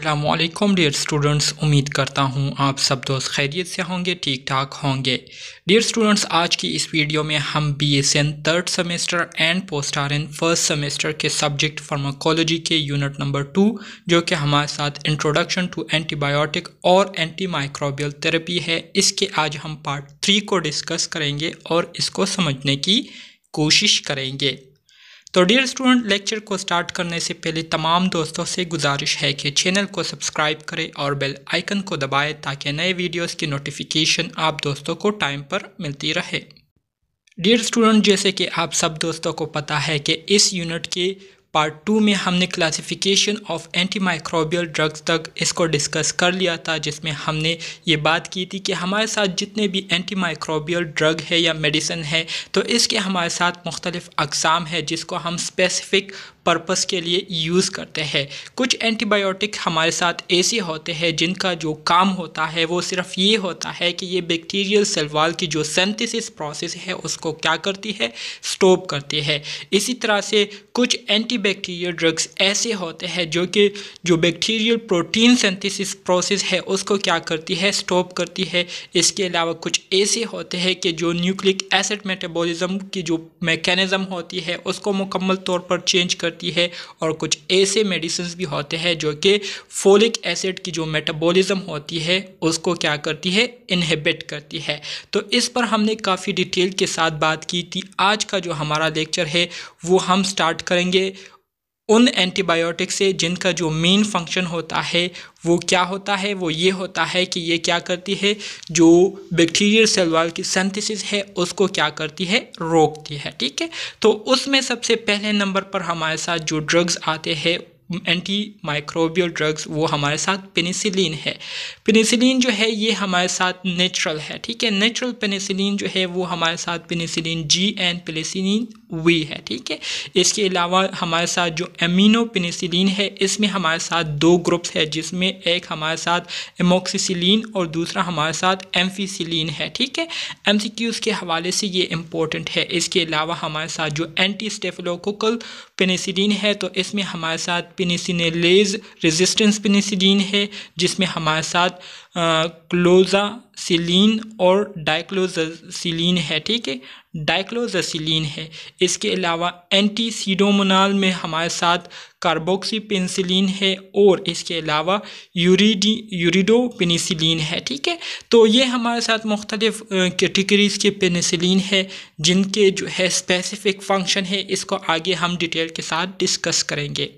अल्लाम dear students उम्मीद करता हूँ आप सब दोस्त खैरियत से होंगे ठीक ठाक होंगे डियर स्टूडेंट्स आज की इस वीडियो में हम B S N third semester and post R N first semester के सब्जेक्ट फार्माकोलॉजी के यूनिट नंबर टू जो कि हमारे साथ इंट्रोडक्शन टू एंटीबायोटिक और एंटी माइक्रोबियल थेरेपी है इसके आज हम पार्ट थ्री को डिस्कस करेंगे और इसको समझने की कोशिश करेंगे तो डियर स्टूडेंट लेक्चर को स्टार्ट करने से पहले तमाम दोस्तों से गुजारिश है कि चैनल को सब्सक्राइब करें और बेल आइकन को दबाएं ताकि नए वीडियोस की नोटिफिकेशन आप दोस्तों को टाइम पर मिलती रहे डियर स्टूडेंट जैसे कि आप सब दोस्तों को पता है कि इस यूनिट के पार्ट टू में हमने classification of antimicrobial drugs तक इसको डिस्कस कर लिया था जिसमें हमने ये बात की थी कि हमारे साथ जितने भी एंटी माइक्रोबियल ड्रग है या मेडिसन है तो इसके हमारे साथ मुख्तलिफ़ अकसाम है जिसको हम स्पेसिफ़िक पर्पस के लिए यूज़ करते हैं कुछ एंटीबायोटिक हमारे साथ ऐसे होते हैं जिनका जो काम होता है वो सिर्फ ये होता है कि ये बैक्टीरियल सेलवाल की जो सेंथिसिस प्रोसेस है उसको क्या करती है स्टॉप करती है इसी तरह से कुछ एंटीबैक्टीरियल ड्रग्स ऐसे होते हैं जो कि जो बैक्टीरियल प्रोटीन सेंथिसिस प्रोसेस है उसको क्या करती है स्टॉप करती है इसके अलावा कुछ ऐसे होते हैं कि जो न्यूक्लिक एसिड मेटाबॉलिज्म की जो मैकेनिज़्म होती है उसको मुकम्मल तौर पर चेंज कर करती है और कुछ ऐसे मेडिसिन भी होते हैं जो कि फोलिक एसिड की जो मेटाबॉलिज्म होती है उसको क्या करती है इनहिबिट करती है तो इस पर हमने काफ़ी डिटेल के साथ बात की थी आज का जो हमारा लेक्चर है वो हम स्टार्ट करेंगे उन एंटीबायोटिक से जिनका जो मेन फंक्शन होता है वो क्या होता है वो ये होता है कि ये क्या करती है जो बैक्टीरियल सेल वॉल की सेंथिसिस है उसको क्या करती है रोकती है ठीक है तो उसमें सबसे पहले नंबर पर हमारे साथ जो ड्रग्स आते हैं एंटी माइक्रोबियल ड्रग्स वो हमारे साथ पेनिसिलिन है पेनिसिलिन जो है ये हमारे साथ नेचुरल है ठीक है नेचुरल पेनिसिलिन जो है वो हमारे साथ पेनिसिलिन जी एंड पेनिसिलिन हुई है ठीक है इसके अलावा हमारे साथ जो एमिनो पेनिसिलिन है इसमें हमारे साथ दो ग्रुप्स है जिसमें एक हमारे साथ एमोक्सिसिलिन और दूसरा हमारे साथ एम्फिसिलिन है ठीक है एम के हवाले से ये इंपॉर्टेंट है इसके अलावा हमारे साथ जो एंटी स्टेफलोकोकल पेनिसिलिन है तो इसमें हमारे साथ पेनिसिनेलेज रेजिस्टेंस पेनिसिलिन है जिसमें हमारे साथ क्लोज़ासिलीन और डाइक्लोज़ासिलीन है ठीक है डाइक्लोज़ासिलीन है इसके अलावा एंटीसीडोमोनाल में हमारे साथ कार्बोक्सीपेंसिलीन है और इसके अलावा यूरिडी यूरिडोपेनिसिलीन है ठीक है तो ये हमारे साथ मुख्तलिफ़ कैटेगरीज़ के पेनिसिलीन है जिनके जो है स्पेसिफ़िक फंक्शन है इसको आगे हम डिटेल के साथ डिस्कस करेंगे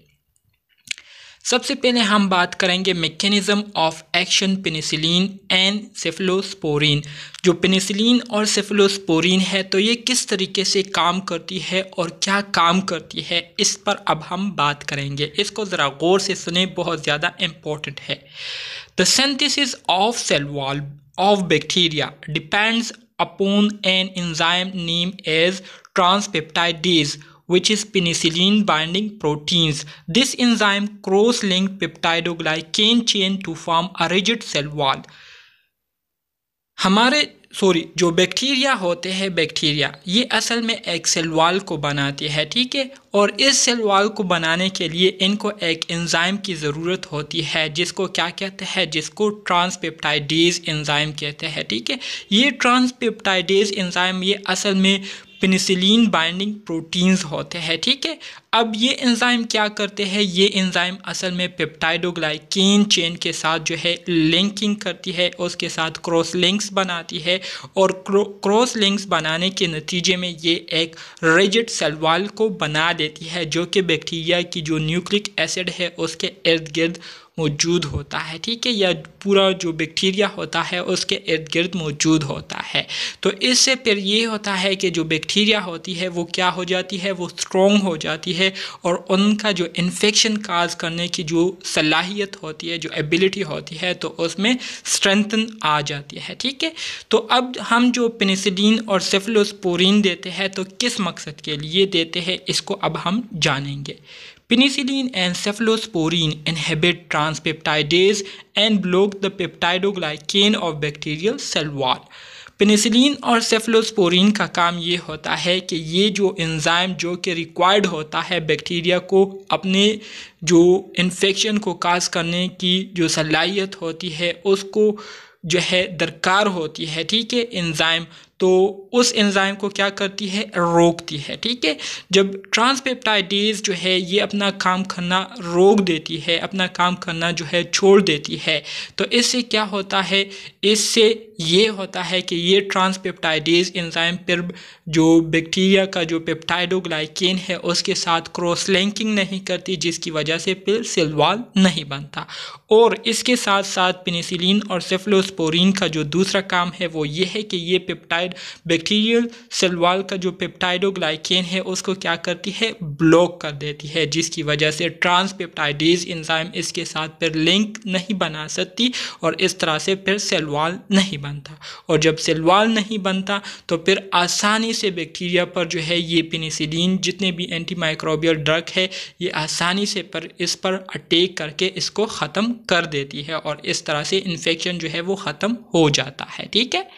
सबसे पहले हम बात करेंगे mechanism of action penicillin and cephalosporin जो पेनिसिलिन और सेफलोस्पोरिन है तो ये किस तरीके से काम करती है और क्या काम करती है इस पर अब हम बात करेंगे इसको ज़रा गौर से सुने बहुत ज़्यादा इम्पोर्टेंट है the synthesis of cell wall of bacteria depends upon an enzyme name as transpeptidase which is penicillin binding proteins. This enzyme cross-link peptidoglycan chain to form a rigid cell wall. हमारे sorry जो bacteria होते हैं bacteria ये असल में एक cell wall को बनाती है ठीक है और इस सेल वाल को बनाने के लिए इनको एक एंजाइम की ज़रूरत होती है जिसको क्या कहते हैं जिसको ट्रांसपेप्टाइडेज एंजाइम कहते हैं ठीक है ये ट्रांसपेप्टाइडेज एंजाइम ये असल में पेनिसिलिन बाइंडिंग प्रोटीन्स होते हैं ठीक है अब ये एंजाइम क्या करते हैं ये एंजाइम असल में पेप्टाइडोग्लाइकिन चेन के साथ जो है लिंकिंग करती है उसके साथ क्रॉस लिंक्स बनाती है और क्रॉस लिंक्स बनाने के नतीजे में ये एक रिजिड सेल वॉल को बना देती है जो कि बैक्टीरिया की जो न्यूक्लिक एसिड है उसके इर्द गिर्द मौजूद होता है ठीक है या पूरा जो बैक्टीरिया होता है उसके इर्द गिर्द मौजूद होता है तो इससे फिर ये होता है कि जो बैक्टीरिया होती है वो क्या हो जाती है वो स्ट्रॉन्ग हो जाती है है और उनका जो इन्फेक्शन काज करने की जो सलाहियत होती है जो एबिलिटी होती है तो उसमें स्ट्रेंथन आ जाती है ठीक है तो अब हम जो पेनिसिलिन और सेफलोसपोरिन देते हैं तो किस मकसद के लिए देते हैं इसको अब हम जानेंगे Penicillin and cephalosporin inhibit transpeptidase and block the peptidoglycan of bacterial cell penicillin और सेफ्लोस्पोरिन का काम ये होता है कि ये जो एंज़ाइम जो कि रिक्वायर्ड होता है बैक्टीरिया को अपने जो इन्फेक्शन को काज करने की जो सलाहियत होती है उसको जो है दरकार होती है ठीक है एंज़ाइम तो उस एंज़ाइम को क्या करती है रोकती है ठीक है जब ट्रांसपेप्टाइटिस जो है ये अपना काम करना रोक देती है अपना काम करना जो है छोड़ देती है तो इससे क्या होता है इससे ये होता है कि ये ट्रांसपेप्टाइडेज इंजाइम पर जो बैक्टीरिया का जो पेप्टाइडोग्लाइकेन है उसके साथ क्रॉस लिंकिंग नहीं करती जिसकी वजह से पिल सिलवाल नहीं बनता और इसके साथ साथ पेनिसिलिन और सेफ्लोस्पोरिन का जो दूसरा काम है वो ये है कि ये पेप्टाइड बैक्टीरियल सिलवाल का जो पेप्टाइडोग्लाइकेन है उसको क्या करती है ब्लॉक कर देती है जिसकी वजह से ट्रांसपेप्टाइडेज इंजाइम इसके साथ पर लिंक नहीं बना सकती और इस तरह से फिर सेलवाल नहीं बनता और जब सेल वॉल नहीं बनता तो फिर आसानी से बैक्टीरिया पर जो है ये पेनिसिलिन जितने भी एंटी माइक्रोबियल ड्रग है ये आसानी से पर इस पर अटैक करके इसको ख़त्म कर देती है और इस तरह से इन्फेक्शन जो है वो ख़त्म हो जाता है ठीक है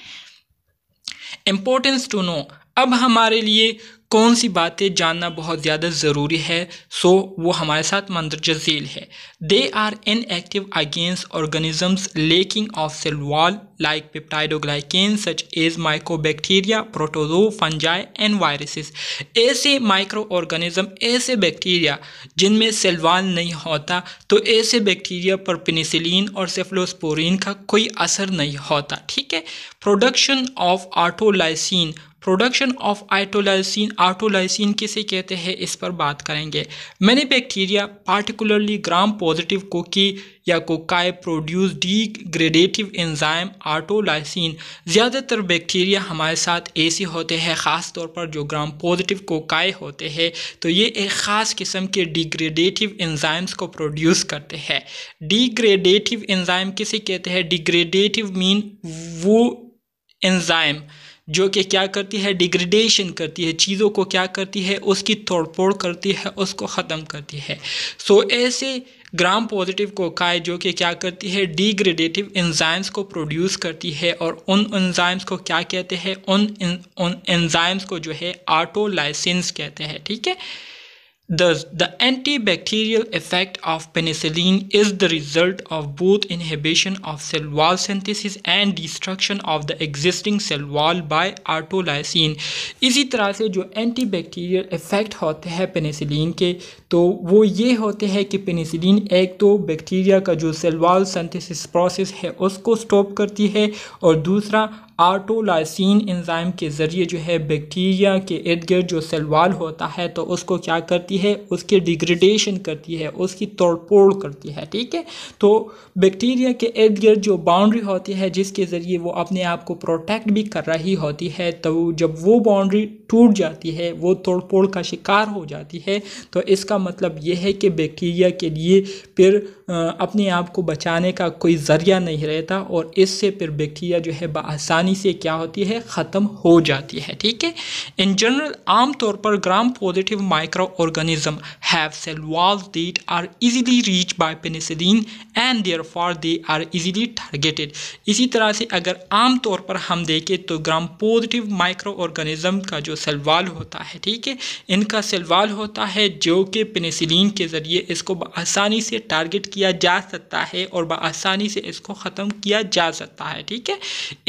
इम्पोर्टेंस टू नो अब हमारे लिए कौन सी बातें जानना बहुत ज़्यादा ज़रूरी है सो वो हमारे साथ मंदरज झेल है they are inactive against organisms lacking of cell wall like peptidoglycan such as bacteria protozoa fungi and viruses ऐसे माइक्रो ऑर्गेनिज्म ऐसे बैक्टीरिया जिनमें सेलवाल नहीं होता तो ऐसे बैक्टीरिया पर पेनिसिलिन और सेफ्लोस्पोरिन का कोई असर नहीं होता ठीक है production of autolysin production of autolysin autolysin किसे कहते हैं इस पर बात करेंगे मैंने बैक्टीरिया पार्टिकुलरली ग्राम पॉजिटिव कोकी या cocci produce degradative enzyme autolysin ज़्यादातर बैक्टीरिया हमारे साथ ऐसे होते हैं ख़ास तौर पर जो ग्राम पॉजिटिव कोकाई होते हैं तो ये एक ख़ास किस्म के डिग्रेडेटिव एंजाइम्स को प्रोड्यूस करते हैं डिग्रेडेटिव एंजाइम किसे कहते हैं डिग्रेडेटिव मीन वो एंजाइम जो कि क्या करती है डिग्रेडेशन करती है चीज़ों को क्या करती है उसकी तोड़फोड़ करती है उसको ख़त्म करती है सो so, ऐसे ग्राम पॉजिटिव कोकाए जो कि क्या करती है डिग्रेडेटिव एंजाइम्स को प्रोड्यूस करती है और उन एंजाइम्स को क्या कहते हैं उन उन एंजाइम्स को जो है आटोलाइसेंस कहते हैं ठीक है थीके? Thus, the antibacterial effect of penicillin is the result of both inhibition of cell wall synthesis and destruction of the existing cell wall by आर्टोलाइसिन इसी तरह से जो एंटीबैक्टीरियल इफ़ेक्ट होते हैं पेनिसिलिन के तो वो ये होते हैं कि पेनिसिलिन एक तो बैक्टीरिया का जो सेलवाल सेंथिस प्रोसेस है उसको स्टॉप करती है और दूसरा आटोलाइसिन एंजाइम के ज़रिए जो है बैक्टीरिया के इर्द गिर्द जो सेलवाल होता है तो उसको क्या करती है उसके डिग्रेडेशन करती है उसकी तोड़फोड़ करती है ठीक है तो बैक्टीरिया के इर्द गिर्द जो बाउंड्री होती है जिसके ज़रिए वो अपने आप को प्रोटेक्ट भी कर रही होती है तो जब वो बाउंड्री टूट जाती है वो तोड़फोड़ का शिकार हो जाती है तो इसका इसका मतलब यह है कि बैक्टीरिया के लिए फिर अपने आप को बचाने का कोई ज़रिया नहीं रहता और इससे फिर बैक्टीरिया जो है बसानी से क्या होती है ख़त्म हो जाती है ठीक है इन जनरल आम तौर पर gram positive microorganism have cell walls that are easily reach by penicillin and therefore they are easily targeted इसी तरह से अगर आम तौर पर हम देखें तो ग्राम पॉजिटिव माइक्रो ऑर्गेनिज्म का जो सेलवाल होता है ठीक है इनका सेलवाल होता है जो कि पेनिसिलिन के ज़रिए इसको आसानी से टारगेट किया जा सकता है और आसानी से इसको ख़त्म किया जा सकता है ठीक है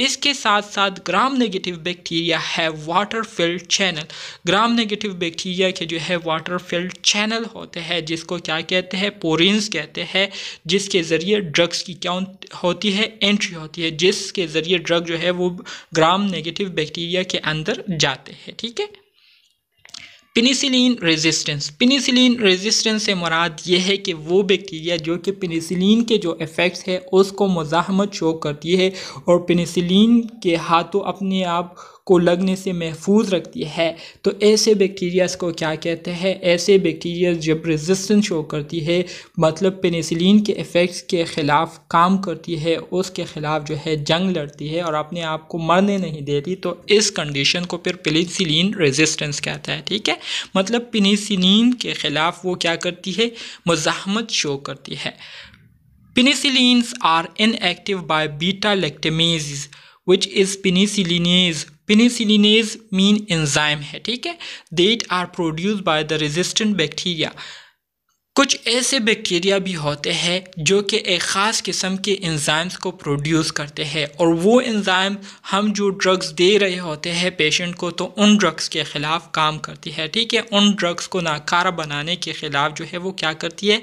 इसके साथ साथ ग्राम नेगेटिव बैक्टीरिया है water filled channel gram negative bacteria के जो है वाटर फिल्ड चैनल होते हैं जिसको क्या कहते हैं पोरिन्स कहते हैं जिसके ज़रिए ड्रग्स की क्या होती है एंट्री होती है जिसके ज़रिए ड्रग जो है वो ग्राम नेगेटिव बैक्टीरिया के अंदर जाते हैं ठीक है थीके? पिनिसिलिन रेजिस्टेंस पिनिसिलिन रेजिस्टेंस से मुराद ये है कि वो बैक्टीरिया जो कि पिनिसिलिन के जो इफ़ेक्ट्स है उसको मज़ाहमत शो करती है और पिनिसिलिन के हाथों अपने आप को लगने से महफूज रखती है तो ऐसे बैक्टीरियाज को क्या कहते हैं ऐसे बैक्टीरिया जब रेजिस्टेंस शो करती है मतलब पेनिसिलिन के इफ़ेक्ट्स के ख़िलाफ़ काम करती है उसके ख़िलाफ़ जो है जंग लड़ती है और अपने आप को मरने नहीं देती तो इस कंडीशन को फिर पेनिसिलिन रेजिस्टेंस कहता है ठीक है मतलब पेनिसिलिन के ख़िलाफ़ वो क्या करती है मजामत शो करती है Penicillins are inactive by beta lactamases which is penicillinase penicillinase mean enzyme है ठीक है that are produce by the resistant bacteria कुछ ऐसे बैक्टीरिया भी होते हैं जो कि एक ख़ास किस्म के एंजाइम्स को प्रोड्यूस करते हैं और वो एंजाइम हम जो ड्रग्स दे रहे होते हैं पेशेंट को तो उन ड्रग्स के ख़िलाफ़ काम करती है ठीक है उन ड्रग्स को नाकारा बनाने के ख़िलाफ़ जो है वो क्या करती है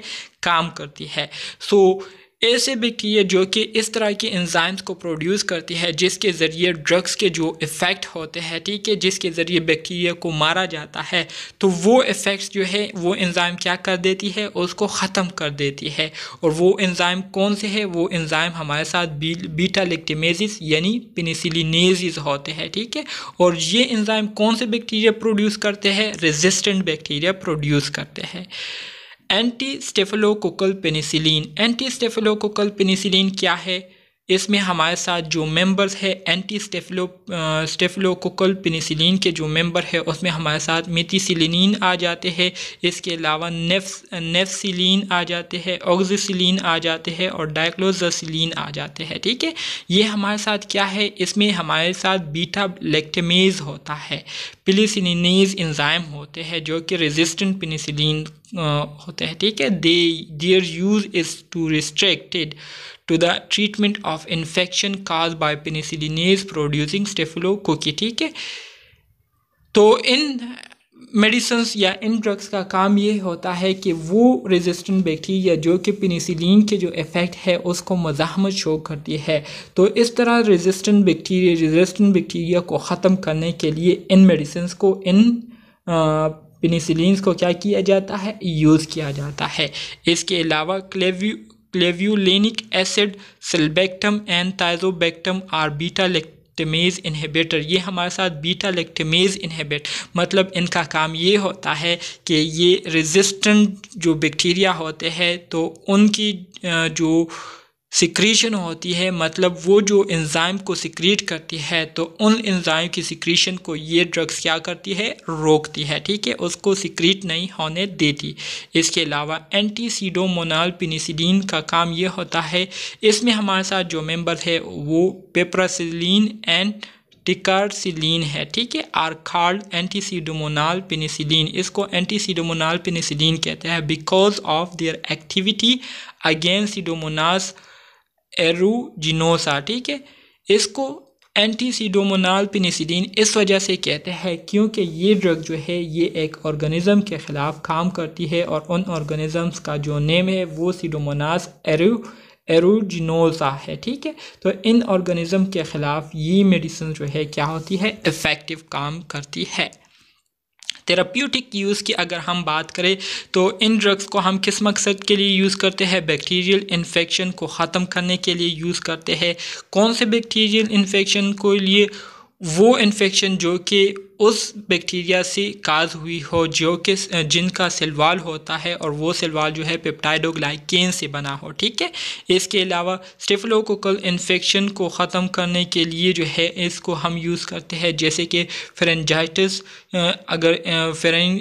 काम करती है सो so, ऐसे बैक्टीरिया जो कि इस तरह के एंजाइम्स को प्रोड्यूस करती है जिसके ज़रिए ड्रग्स के जो इफ़ेक्ट होते हैं ठीक है जिसके ज़रिए बैक्टीरिया को मारा जाता है तो वो इफ़ेक्ट्स जो है वो एंजाइम क्या कर देती है उसको ख़त्म कर देती है और वो एंजाइम कौन से है वो एंजाइम हमारे साथ बी, बीटा लिक्टेमेजिस यानी पिनिसिलिनेजिस होते हैं ठीक है थीके? और ये इंजाइम कौन से बैक्टीरिया प्रोड्यूस करते हैं रेजिस्टेंट बैक्टीरिया प्रोड्यूस करते हैं antistaphylococcal penicillin antistaphylococcal penicillin क्या है इसमें हमारे साथ जो मेंबर्स है एंटी स्टेफलो स्टेफलोकोकल पेनिसिलिन के जो मेंबर है उसमें हमारे साथ मेथीसिलिन आ जाते हैं इसके अलावा नेफसिलिन आ जाते हैं ऑक्सिसिलिन आ जाते हैं और डाइक्लोजासिलिन आ जाते हैं ठीक है ये हमारे साथ क्या है इसमें हमारे साथ बीटा लेक्टमेज होता है पिलिसिलिनीज इंजाइम होते हैं जो कि रेजिस्टेंट पेनिसिलिन होते हैं ठीक है they their use is to restricted to the treatment of infection cause by penicillinase producing staphylococci ठीक है तो इन मेडिसन्स या इन ड्रग्स का काम ये होता है कि वो रेजिस्टेंट बैक्टीरिया जो कि पेनिसिलिन के जो इफ़ेक्ट है उसको मजामत शो करती है तो इस तरह रेजिस्टेंट बैक्टीरिया रेजिस्टेंट बैक्टीरिया को ख़त्म करने के लिए इन मेडिसन्स को इन पेनिसिलिन को क्या किया जाता है यूज़ किया जाता है इसके अलावा क्लेव्यू Clavulanic acid silbactam and thazobactam are beta lactamase inhibitor ये हमारे साथ बीटा लेक्टमेज इन्हेबेट मतलब इनका काम ये होता है कि ये रेजिस्टेंट जो बैक्टीरिया होते हैं तो उनकी जो सिक्रीशन होती है मतलब वो जो इंजाइम को सिक्रीट करती है तो उन इंजाइम की सिक्रीशन को ये ड्रग्स क्या करती है रोकती है ठीक है उसको सिक्रीट नहीं होने देती इसके अलावा एंटीसीडोमोनाल पिनिसिडीन का काम ये होता है इसमें हमारे साथ जो मेंबर है वो पेपरासिलीन एंड टिकारसिलीन है ठीक है आरखार्ड एंटीसीडोमोनाल पिनिसिडीन इसको एंटीसीडोमोनाल पिनिसिडीन कहते हैं because of their activity against Pseudomonas aeruginosa ठीक है इसको एंटीसीडोमोनाल पिनिसिडीन इस वजह से कहते हैं क्योंकि ये ड्रग जो है ये एक ऑर्गेनिज़म के ख़िलाफ़ काम करती है और उन ऑर्गेनिज़म्स का जो नेम है वो सीडोमोनास एरू एरुजिनोसा है ठीक है तो इन ऑर्गेनिज़म के ख़िलाफ़ ये मेडिसिन जो है क्या होती है इफ़ेक्टिव काम करती है थेराप्यूटिक यूज़ की अगर हम बात करें तो इन ड्रग्स को हम किस मकसद के लिए यूज़ करते हैं बैक्टीरियल इन्फेक्शन को ख़त्म करने के लिए यूज़ करते हैं कौन से बैक्टीरियल इन्फेक्शन को लिए वो इन्फेक्शन जो कि उस बैक्टीरिया से काज हुई हो जो कि जिनका सिलवाल होता है और वो सिलवाल जो है पेप्टाइडोग्लाइकेन से बना हो ठीक है इसके अलावा स्टेफलोकोकल इन्फेक्शन को ख़त्म करने के लिए जो है इसको हम यूज़ करते हैं जैसे कि फेरेंजाइटिस अगर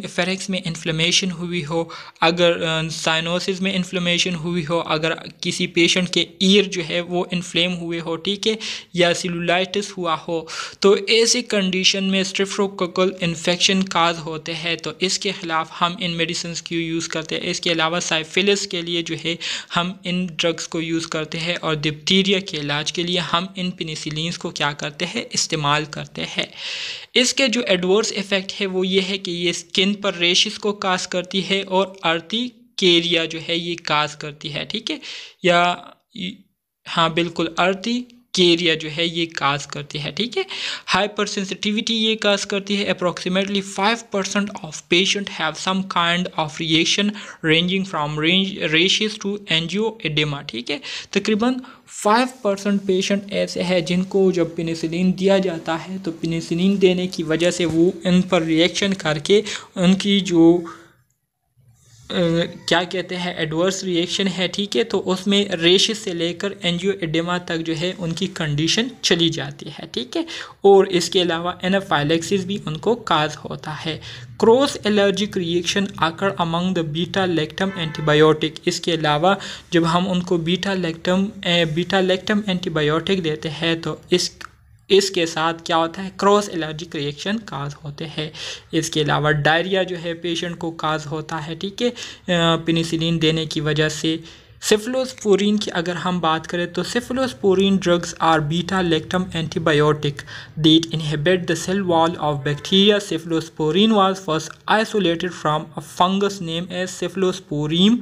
फेरेक्स में इन्फ्लेमेशन हुई हो अगर साइनोसिस में इन्फ्लेमेशन हुई हो अगर किसी पेशेंट के ईयर जो है वो इन्फ्लेम हुए हो ठीक है या सिलुलाइटिस हुआ हो तो तो ऐसी कंडीशन में स्ट्रिफ्रोकोकल इन्फेक्शन काज होते हैं तो इसके ख़िलाफ़ हम इन मेडिसिन की यूज़ करते हैं इसके अलावा साइफिलिस के लिए जो है हम इन ड्रग्स को यूज़ करते हैं और डिप्टीरिया के इलाज के लिए हम इन पेनिसिलिनस को क्या करते हैं इस्तेमाल करते हैं इसके जो एडवर्स इफ़ेक्ट है वो ये है कि ये स्किन पर रेशिस को काज करती है और अर्थी केरिया जो है ये काज करती है ठीक है या हाँ बिल्कुल अर्थी के एरिया जो है ये काज करती है ठीक है हाइपर सेंसिटिविटी ये काज करती है approximately five percent of patient have some kind of reaction ranging from range rashes to angioedema ठीक है तकरीबन फाइव परसेंट पेशेंट ऐसे हैं जिनको जब पेनिसिलिन दिया जाता है तो पेनिसिलिन देने की वजह से वो इन पर रिएक्शन करके उनकी जो क्या कहते हैं एडवर्स रिएक्शन है ठीक है तो उसमें रेश से लेकर एडेमा तक जो है उनकी कंडीशन चली जाती है ठीक है और इसके अलावा एनाफाइलेक्सिस भी उनको काज होता है cross allergic reaction occur among the beta lactam antibiotic इसके अलावा जब हम उनको beta lactam beta lactam antibiotic देते हैं तो इस इसके साथ क्या होता है क्रॉस एलर्जिक रिएक्शन काज होते हैं इसके अलावा डायरिया जो है पेशेंट को काज होता है ठीक है पेनिसिलिन देने की वजह से सिफ्लोस्पोरिन की अगर हम बात करें तो cephalosporin drugs are beta lactam antibiotic that inhibit the cell wall of bacteria cephalosporin was first isolated from a fungus name as cephalosporium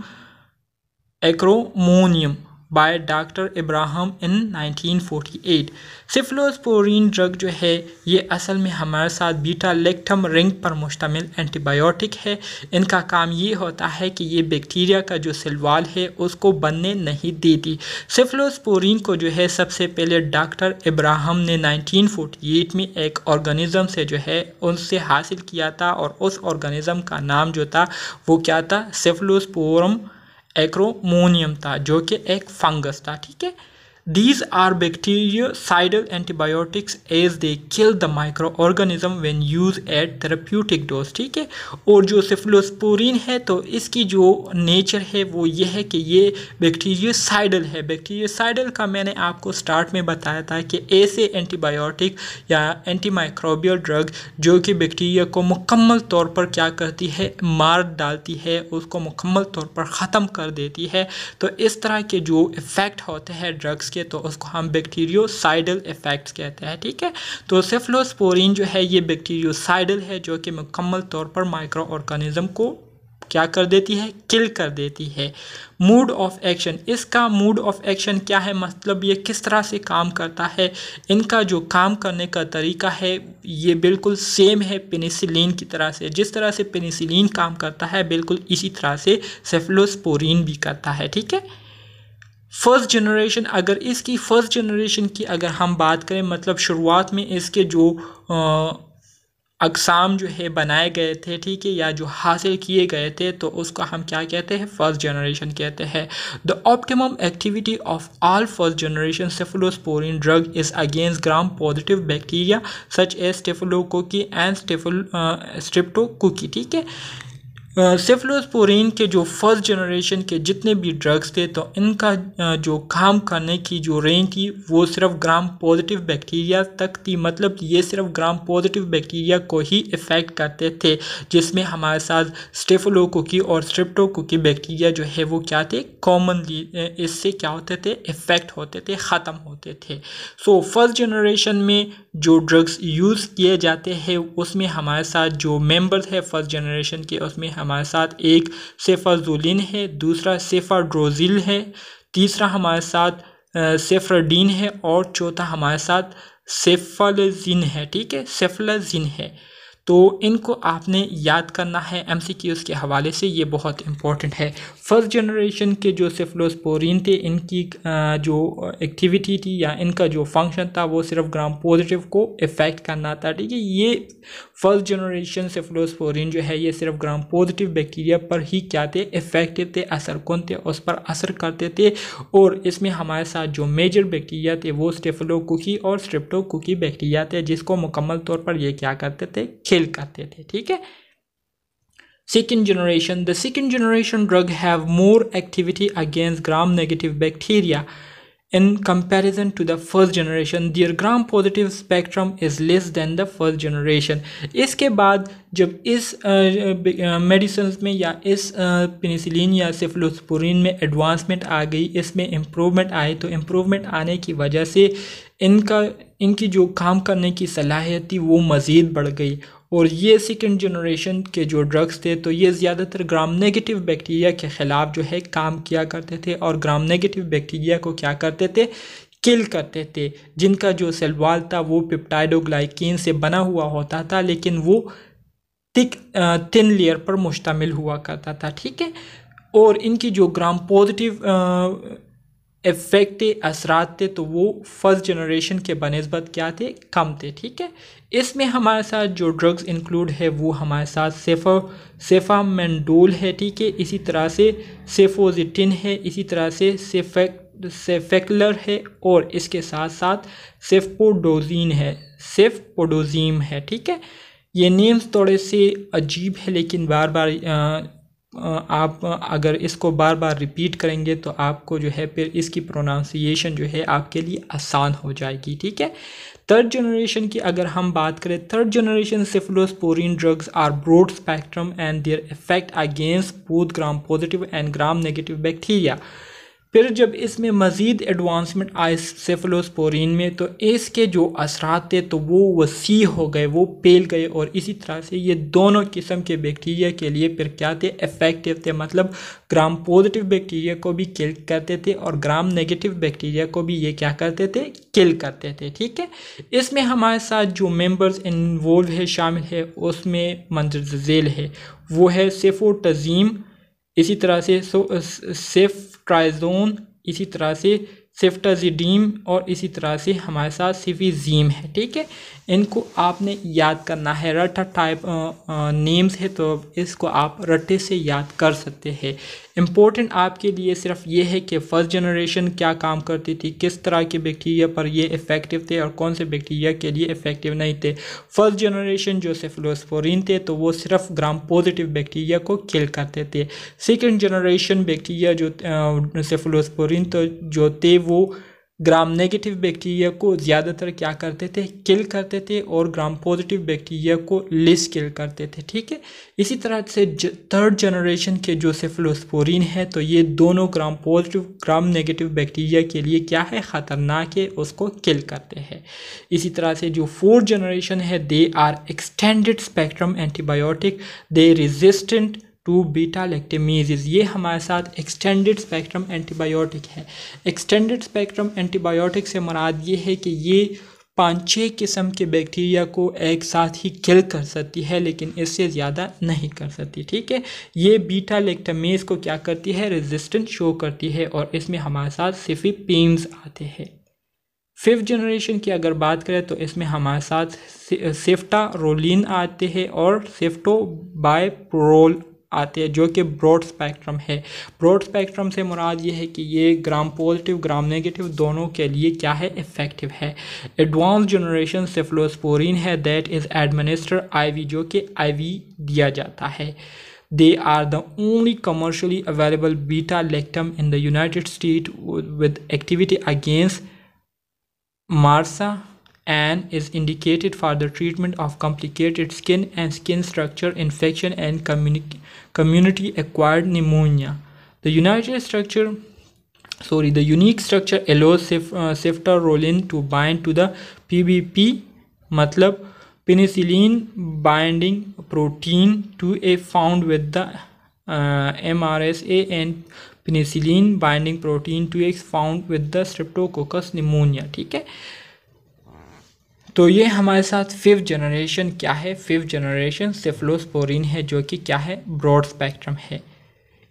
acremonium by doctor Abraham in 1948 cephalosporin drug जो है ये असल में हमारे साथ बीटा लेक्टम रिंग पर मुश्तमिल antibiotic है इनका काम ये होता है कि ये बैक्टीरिया का जो सिलवाल है उसको बनने नहीं देती सिफ्लोस्पोरिन को जो है सबसे पहले डॉक्टर इब्राहम ने 1948 में एक ऑर्गेनिज़म से जो है उनसे हासिल किया था और उस ऑर्गेनिज़म का नाम जो था वो क्या था सेफ्लोस्पोरम एक्रोमोनियम था जो कि एक फंगस था ठीक है These are bactericidal antibiotics as they kill the microorganism when used at therapeutic dose ठीक है और जो सिफ्लोस्पोरिन है तो इसकी जो नेचर है वो ये है कि ये बैक्टीरियोसाइडल है बैक्टीरियोसाइडल का मैंने आपको स्टार्ट में बताया था कि ऐसे एंटीबायोटिक या एंटीमाइक्रोबियल ड्रग जो कि बैक्टीरिया को मुकम्मल तौर पर क्या करती है मार डालती है उसको मुकम्मल तौर पर ख़त्म कर देती है तो इस तरह के जो इफ़ेक्ट होते हैं ड्रग्स के तो उसको हम बैक्टीरियोसाइडल इफ़ेक्ट्स कहते हैं ठीक है तो सेफ्लोस्पोरिन जो है ये बैक्टीरियोसाइडल है जो कि मुकम्मल तौर पर माइक्रो ऑर्गेनिज़म को क्या कर देती है किल कर देती है मूड ऑफ एक्शन इसका मूड ऑफ एक्शन क्या है मतलब ये किस तरह से काम करता है इनका जो काम करने का तरीका है ये बिल्कुल सेम है पेनिसिलिन की तरह से जिस तरह से पेनिसिलिन काम करता है बिल्कुल इसी तरह से सेफ्लोस्पोरिन भी करता है ठीक है फ़र्स्ट जनरेशन अगर इसकी फ़र्स्ट जनरेशन की अगर हम बात करें मतलब शुरुआत में इसके जो अकसाम जो है बनाए गए थे ठीक है या जो हासिल किए गए थे तो उसको हम क्या कहते हैं फर्स्ट जनरेशन कहते हैं the optimum activity of all first generation cephalosporin drug is against gram positive bacteria such as staphylococci and staph streptococci ठीक है सेफ्लोस्पोरिन के जो फर्स्ट जनरेशन के जितने भी ड्रग्स थे तो इनका जो काम करने की जो रेंज थी वो सिर्फ ग्राम पॉजिटिव बैक्टीरिया तक थी मतलब ये सिर्फ ग्राम पॉजिटिव बैक्टीरिया को ही इफ़ेक्ट करते थे जिसमें हमारे साथ स्टेफलोकोकी और स्ट्रिप्टोकोकी बैक्टीरिया जो है वो क्या थे कॉमनली इससे क्या होते थे इफ़ेक्ट होते थे ख़त्म होते थे सो फर्स्ट जनरेशन में जो ड्रग्स यूज़ किए जाते हैं उसमें हमारे साथ जो मेंबर्स है फर्स्ट जनरेशन के उसमें हमारे साथ एक सेफाजोलिन है दूसरा सेफाड्रोजिल है तीसरा हमारे साथ सेफ्राडीन है और चौथा हमारे साथ सेफलजिन है ठीक है सेफलजिन है तो इनको आपने याद करना है एम के हवाले से ये बहुत इंपॉर्टेंट है फर्स्ट जनरेशन के जो सिफ्लोस्पोरिन थे इनकी जो एक्टिविटी थी या इनका जो फंक्शन था वो सिर्फ ग्राम पॉजिटिव को इफ़ेक्ट करना था ठीक है ये फर्स्ट जनरेशन सेफ्लोस्फोरिन जो है ये सिर्फ ग्राम पॉजिटिव बैक्टीरिया पर ही क्या थे इफेक्टिव थे असर कौन थे उस पर असर करते थे और इसमें हमारे साथ जो मेजर बैक्टीरिया थे वो स्टेफलो कुकी और स्ट्रिप्टो कुकी बैक्टीरिया थे जिसको मुकम्मल तौर पर ये क्या करते थे खेल करते थे ठीक है second generation the second generation drug have more activity against gram negative bacteria In comparison to the first generation, their gram positive spectrum is less than the first generation. इसके बाद जब इस मेडिसिन में या इस पेनिसिलिन या सिफ्लोस्पोरिन में advancement आ गई इसमें इम्प्रूवमेंट आई तो इम्प्रूवमेंट आने की वजह से इनका इनकी जो काम करने की सलाहियत थी वो मज़ीद बढ़ गई और ये सेकेंड जनरेशन के जो ड्रग्स थे तो ये ज़्यादातर ग्राम नेगेटिव बैक्टीरिया के ख़िलाफ़ जो है काम किया करते थे और ग्राम नेगेटिव बैक्टीरिया को क्या करते थे किल करते थे जिनका जो सेलवाल था वो पिप्टाइडोग्लाइकिन से बना हुआ होता था लेकिन वो थिक थिन लेयर पर मुश्तमिल हुआ करता था ठीक है और इनकी जो ग्राम पॉजिटिव इफेक्ट थे असरात थे तो वो फर्स्ट जनरेशन के बनस्बत क्या थे कम थे ठीक है इसमें हमारे साथ जो ड्रग्स इंक्लूड है वो हमारे साथ सेफा सेफामेंडोल है ठीक है इसी तरह से सेफोजिटिन है इसी तरह से सेफेक सेफेक्लर है और इसके साथ साथ सेफपोडोजीन है सेफपोडोजीम है ठीक है ये नेम्स थोड़े से अजीब है लेकिन बार बार आ, आप अगर इसको बार बार रिपीट करेंगे तो आपको जो है फिर इसकी प्रोनाउंसिएशन जो है आपके लिए आसान हो जाएगी ठीक है थर्ड जनरेशन की अगर हम बात करें third generation cephalosporin drugs are broad spectrum and their effect against both gram positive and gram negative bacteria फिर जब इसमें मज़ीद एडवांसमेंट आए सेफलोसपोरिन में तो इसके जो असरा थे तो वो वसी हो गए वो पेल गए और इसी तरह से ये दोनों किस्म के बैक्टीरिया के लिए फिर क्या थे इफ़ेक्टिव थे मतलब ग्राम पॉजिटिव बैक्टीरिया को भी किल करते थे और ग्राम नेगेटिव बैक्टीरिया को भी ये क्या करते थे किल करते थे ठीक है इसमें हमारे साथ जो मेम्बर्स इन्वॉल्व है शामिल है उसमें मंजर है वो है सेफोटीम तज़ीम इसी तरह से सो सेफ uh, ट्राइजोन इसी तरह से सिफ्ट और इसी तरह से हमारे साथ जीम है ठीक है इनको आपने याद करना है रट टाइप नेम्स है तो इसको आप रटे से याद कर सकते हैं इम्पोर्टेंट आपके लिए सिर्फ ये है कि फ़र्स्ट जनरेशन क्या काम करती थी किस तरह के बैक्टीरिया पर ये इफ़ेक्टिव थे और कौन से बैक्टीरिया के लिए इफ़ेक्टिव नहीं थे फर्स्ट जनरेशन जो सेफ्लोस्पोरिन थे तो वो सिर्फ ग्राम पॉजिटिव बैक्टीरिया को किल करते थे सेकेंड जनरेशन बैक्टीरिया जो सेफ्लोस्पोरिन तो जो थे वो ग्राम नेगेटिव बैक्टीरिया को ज़्यादातर क्या करते थे किल करते थे और ग्राम पॉजिटिव बैक्टीरिया को लेस किल करते थे ठीक है इसी तरह से थर्ड जनरेशन के जो सेफलोस्पोरिन है तो ये दोनों gram positive gram negative bacteria के लिए क्या है ख़तरनाक है उसको किल करते हैं इसी तरह से जो फोर्थ जनरेशन है they are extended spectrum antibiotic they resistant to beta lactamases ये हमारे साथ एक्सटेंडेड स्पेक्ट्रम एंटीबायोटिक है एक्सटेंडेड स्पेक्ट्रम एंटीबायोटिक से मुराद ये है कि ये पाँच छः किस्म के बैक्टीरिया को एक साथ ही किल कर सकती है लेकिन इससे ज़्यादा नहीं कर सकती ठीक है ये बीटा लेक्टमेज को क्या करती है रेजिस्टेंस शो करती है और इसमें हमारे साथ सिफी आते हैं फिफ्थ जनरेशन की अगर बात करें तो इसमें हमारे साथ सिफ्टा रोलिन आते हैं और सिफ्टो बायप्रोल आते हैं जो कि ब्रॉड स्पेक्ट्रम है ब्रॉड स्पेक्ट्रम से मुराद ये है कि ये ग्राम पॉजिटिव ग्राम नेगेटिव दोनों के लिए क्या है इफ़ेक्टिव है एडवांस जनरेशन सेफ्लोस्पोरिन है दैट इज़ एडमिनिस्टर आईवी जो कि आईवी दिया जाता है they are the only commercially available beta lactam in the United State with activity against MRSA and is indicated for the treatment of complicated skin and skin structure infection and communi- community acquired pneumonia the united structure sorry the unique structure allows sef- uh, ceftaroline to bind to the pbp matlab penicillin binding protein 2a found with the uh, mrsa and penicillin binding protein 2x found with the streptococcus pneumonia ठीक है तो ये हमारे साथ fifth generation क्या है fifth generation सेफलोसपोरिन है जो कि क्या है ब्रॉड स्पेक्ट्रम है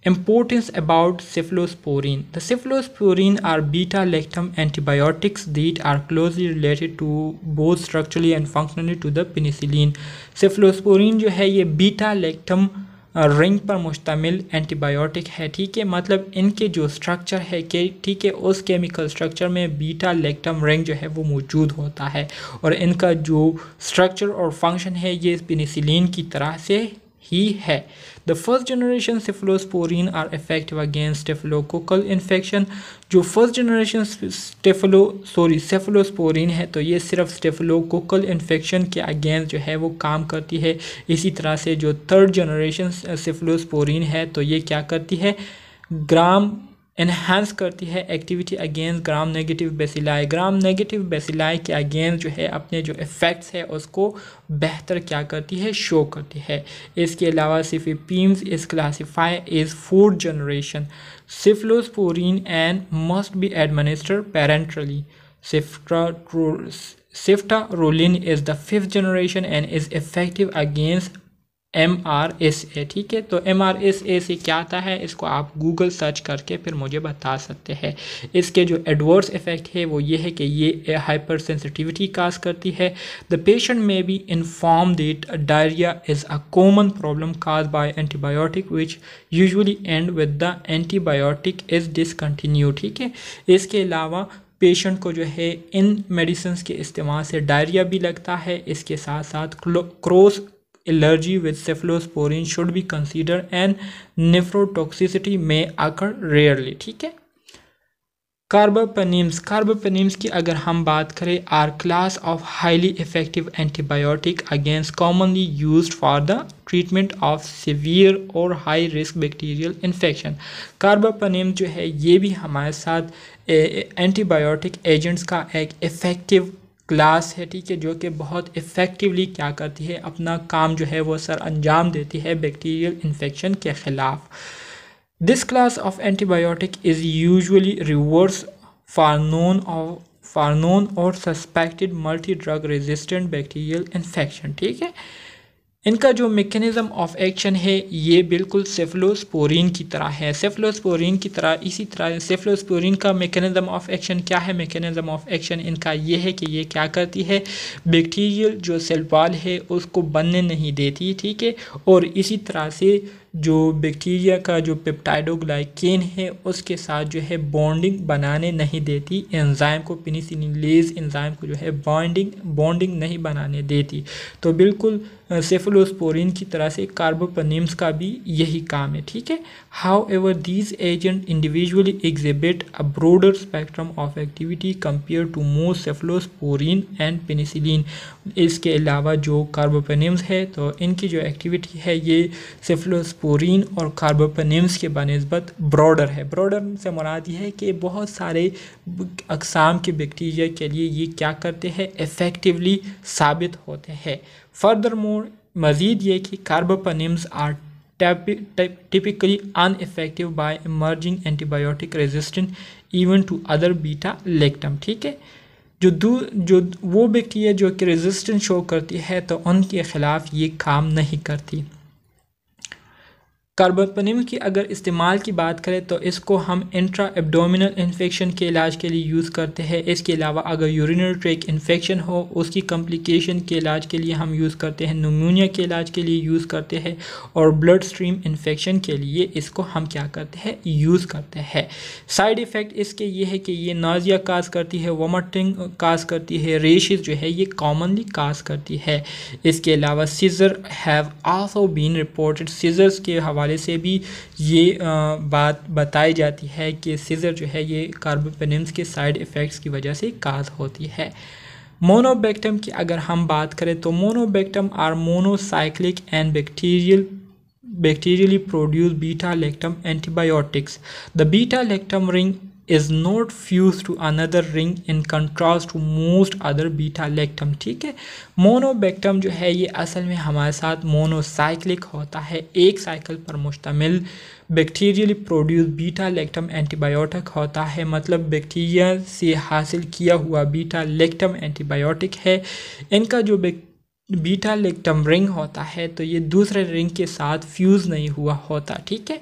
importance about cephalosporin the cephalosporin are beta lactam antibiotics that are closely related to both structurally and functionally to the penicillin cephalosporin जो है ये बीटा लेक्टम रिंग पर मुश्तमिल एंटीबायोटिक है ठीक है मतलब इनके जो स्ट्रक्चर है के ठीक है उस केमिकल स्ट्रक्चर में बीटा लेक्टम रिंग जो है वो मौजूद होता है और इनका जो स्ट्रक्चर और फंक्शन है ये पेनिसिलिन की तरह से ही है the first generation cephalosporin are effective against staphylococcal infection जो first generation staphylo sorry cephalosporin है तो ये सिर्फ स्टेफलोकोकल इन्फेक्शन के अगेंस्ट जो है वो काम करती है इसी तरह से जो थर्ड जनरेशन सेफलोसपोरिन है तो ये क्या करती है ग्राम इन्हेंस करती है activity against gram negative bacilli gram negative bacilli के अगेंस्ट जो है अपने जो इफ़ेक्ट्स है उसको बेहतर क्या करती है शो करती है इसके अलावा cefepimes is classify is fourth generation cephalosporin and must be administer parenterally ceftaroline is the fifth generation and is effective against M R S A ठीक है तो एम आर एस ए से क्या आता है इसको आप गूगल सर्च करके फिर मुझे बता सकते हैं इसके जो एडवर्स इफ़ेक्ट है वो ये है कि ये हाइपर सेंसिटिविटी काज करती है the patient may be inform that diarrhoea is a common problem cause by antibiotic which usually end with the antibiotic is discontinue ठीक है इसके अलावा पेशेंट को जो है इन मेडिसिन के इस्तेमाल से डायरिया भी लगता है इसके साथ साथ cross allergy with cephalosporin should be consider and nephrotoxicity may occur rarely ठीक है कार्बोपेनिम्स कार्बोपेनिम्स की अगर हम बात करें are class of highly effective antibiotic against commonly use for the treatment of severe or high risk bacterial infection carbapenem जो है ये भी हमारे साथ एंटीबायोटिक एजेंट्स का एक इफ़ेक्टिव क्लास है ठीक है जो कि बहुत इफ़ेक्टिवली क्या करती है अपना काम जो है वो सर अंजाम देती है बैक्टीरियल इन्फेक्शन के ख़िलाफ़ this class of antibiotic is usually reverse for known or for known or suspected multi drug resistant bacterial infection ठीक है इनका जो मेकनिज़म ऑफ एक्शन है ये बिल्कुल सेफलोस्पोरिन की तरह है सेफलोस्पोरिन की तरह इसी तरह सेफलोस्पोरिन का मेकनिज़म ऑफ एक्शन क्या है मेकनिज़म ऑफ एक्शन इनका ये है कि ये क्या करती है बैक्टीरियल जो सेल वॉल है उसको बनने नहीं देती ठीक है और इसी तरह से जो बैक्टीरिया का जो पेप्टाइडोग्लाइकेन है उसके साथ जो है बॉन्डिंग बनाने नहीं देती एंजाइम को पिनिसिनिलेज एंजाइम को जो है बॉन्डिंग बॉन्डिंग नहीं बनाने देती तो बिल्कुल सेफलोस्पोरिन की तरह से कार्बोपनिम्स का भी यही काम है ठीक है however these agent individually exhibit a broader spectrum of activity compare to most cephalosporin and penicillin इसके अलावा जो कार्बोपनिम्स है तो इनकी जो एक्टिविटी है ये सेफलोस पोरिन और कार्बोपेनेम्स के बनस्बत ब्रॉडर है ब्रॉडर से मुराद ये है कि बहुत सारे अकसाम के बैक्टीरिया के लिए ये क्या करते हैं इफ़ेक्टिवली साबित होते हैं फर्दर मोर मज़ीद ये कि carbapenems are ineffective by emerging antibiotic resistant even to other beta lactam ठीक है जो दू जो वो बैक्टीरिया जो कि रेजिस्टेंस शो करती है तो उनके ख़िलाफ़ ये काम नहीं करती कार्बोपनिम की अगर इस्तेमाल की बात करें तो इसको हम इंट्रा एब्डोमिनल इन्फेक्शन के इलाज के लिए यूज़ करते हैं इसके अलावा अगर यूरिनरी ट्रैक इन्फेक्शन हो उसकी कम्प्लिकेशन के इलाज के लिए हम यूज़ करते हैं नमूनिया के इलाज के लिए यूज़ करते हैं और ब्लड स्ट्रीम इन्फेक्शन के लिए इसको हम क्या करते हैं यूज़ करते हैं साइड इफ़ेक्ट इसके ये है कि ये नाजिया काज करती है वोमटिंग काज करती है रेशिस जो है ये कॉमनली काज करती है इसके अलावा seizure have also been reported seizures के हवा हवाले से भी ये बात बताई जाती है कि सीज़र जो है ये कार्बोपेनेम्स के साइड इफ़ेक्ट्स की वजह से काज होती है मोनोबैक्टम की अगर हम बात करें तो monobactam are monocyclic and bacterial bacterially produce beta lactam antibiotics the beta lactam ring is not fuse to another ring in contrast to most other beta lactam ठीक है मोनोबेक्टम जो है ये असल में हमारे साथ मोनोसाइक्लिक होता है एक साइकिल पर मुश्तमिल bacterially produce beta lactam antibiotic होता है मतलब बैक्टीरिया से हासिल किया हुआ बीटा लेक्टम एंटीबायोटिक है इनका जो बीटा लेक्टम रिंग होता है तो ये दूसरे रिंग के साथ फ्यूज़ नहीं हुआ होता ठीक है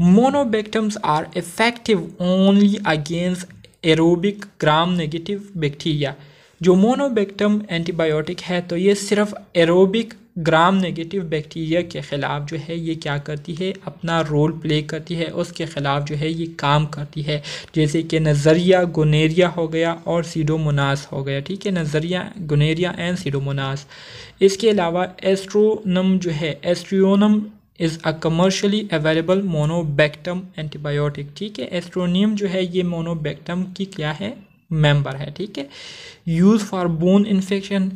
monobactams are effective only against aerobic gram negative bacteria जो मोनोबैक्टम एंटीबायोटिक है तो ये सिर्फ एरोबिक ग्राम नेगेटिव बैक्टीरिया के ख़िलाफ़ जो है ये क्या करती है अपना रोल प्ले करती है उसके ख़िलाफ़ जो है ये काम करती है जैसे कि नज़रिया गुनेरिया हो गया और सीडोमोनास हो गया ठीक है नज़रिया गुनेरिया एंड सीडोमोनास इसके अलावा एस्ट्रोनम जो है aztreonam is a commercially available monobactam antibiotic ठीक है एस्ट्रोनियम जो है ये मोनोबैक्टम की क्या है मेंबर है ठीक है use for bone infection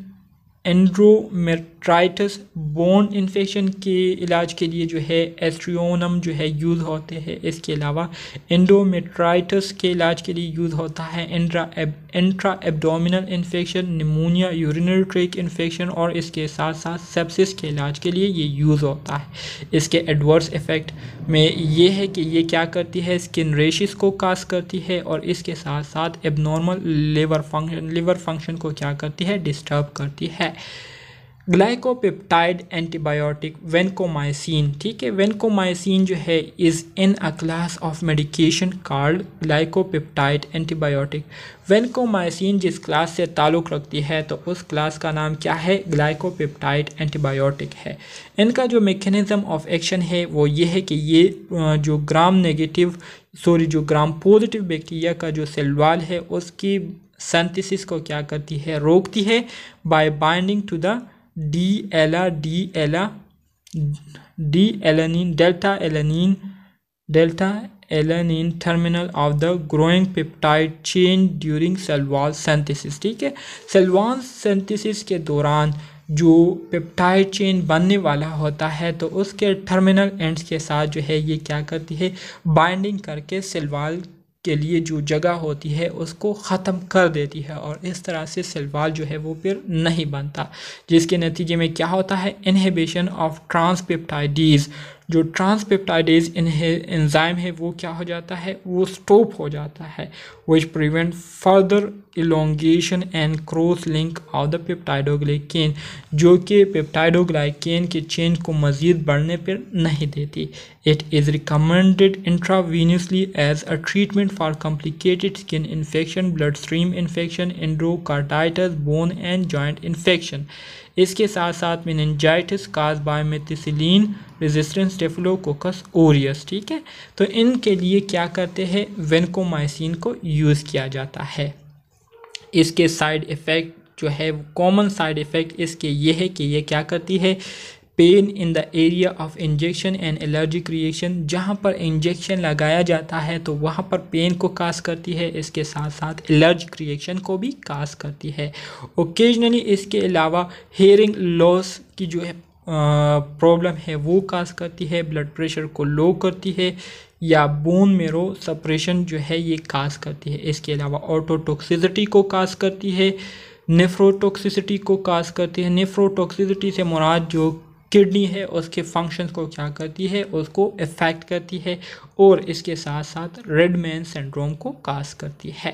endometritis bone infection के इलाज के लिए जो है एस्ट्रियोनम जो है यूज़ होते हैं इसके अलावा इंडोमेट्राइटस के इलाज के लिए यूज़ होता है intra ab, intra abdominal infection pneumonia urinary tract infection और इसके साथ साथ सेप्सिस के इलाज के लिए ये यूज़ होता है इसके एडवर्स इफ़ेक्ट में ये है कि ये क्या करती है स्किन रेशिस को कास करती है और इसके साथ साथ abnormal liver function liver function को क्या करती है डिस्टर्ब करती है ग्लाइकोपेप्टाइड एंटीबायोटिक वेनकोमाइसिन ठीक है वेनकोमाइसिन जो है is in a class of medication called glycopeptide antibiotic vancomycin जिस क्लास से ताल्लुक़ रखती है तो उस क्लास का नाम क्या है ग्लाइकोपेप्टाइड एंटीबायोटिक है इनका जो मेकनिज़म ऑफ एक्शन है वो ये है कि ये जो ग्राम नेगेटिव सॉरी जो ग्राम पॉजिटिव बैक्टीरिया का जो सेलवाल है उसकी सेंथिसिस को क्या करती है रोकती है by binding to the D ala D ala D alanine delta alanine delta alanine terminal of the growing peptide chain during cell wall synthesis ठीक है सेलवाल सेंथिसिस के दौरान जो पेप्टाइड चेन बनने वाला होता है तो उसके टर्मिनल एंड्स के साथ जो है ये क्या करती है बाइंडिंग करके सेलवाल के लिए जो जगह होती है उसको ख़त्म कर देती है और इस तरह से सलवाल जो है वो फिर नहीं बनता जिसके नतीजे में क्या होता है इनहिबिशन ऑफ ट्रांसपेप्टाइडीज़ जो ट्रांसपेप्टाइडेज एंजाइम है वो क्या हो जाता है वो स्टॉप हो जाता है which prevent further elongation and cross link of the peptidoglycan जो कि पेप्टाइडोग्लाइकेन के चेंज को मज़ीद बढ़ने पर नहीं देती it is recommended intravenously as a treatment for complicated skin infection blood stream infection endocarditis bone and joint infection इसके साथ साथ meningitis cause by methicillin resistance staphylococcus aureus ठीक है तो इनके लिए क्या करते हैं वेनकोमाइसिन को यूज़ किया जाता है इसके साइड इफ़ेक्ट जो है कॉमन साइड इफ़ेक्ट इसके ये है कि ये क्या करती है pain in the area of injection and allergic reaction जहाँ पर इंजेक्शन लगाया जाता है तो वहाँ पर पेन को कास करती है इसके साथ साथ एलर्जिक रिएक्शन को भी कास करती है ओकेजनली इसके अलावा हेयरिंग लॉस की जो है प्रॉब्लम है वो कास करती है ब्लड प्रेशर को लो करती है या बोन मेरो सप्रेशन जो है ये कास करती है इसके अलावा ऑटोटोक्सिसिटी को कास करती है नेफ्रोटॉक्सिसिटी को कास करती है नेफ्रोटॉक्सिसिटी से मुराद जो किडनी है उसके फंक्शन को क्या करती है उसको इफ़ेक्ट करती है और इसके साथ साथ रेडमैन सिंड्रोम को कास करती है